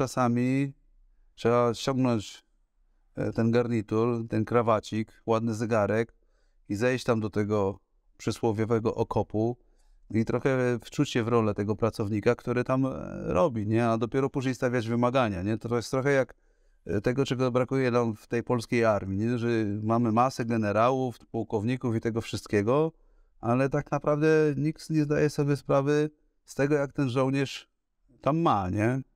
czasami trzeba ściągnąć e, ten garnitur, ten krawacik, ładny zegarek i zejść tam do tego przysłowiowego okopu i trochę wczuć się w rolę tego pracownika, który tam e, robi, nie? A dopiero później stawiać wymagania, nie? To jest trochę jak e, tego, czego brakuje nam w tej polskiej armii, nie? że mamy masę generałów, pułkowników i tego wszystkiego, ale tak naprawdę nikt nie zdaje sobie sprawy z tego, jak ten żołnierz tam ma, nie?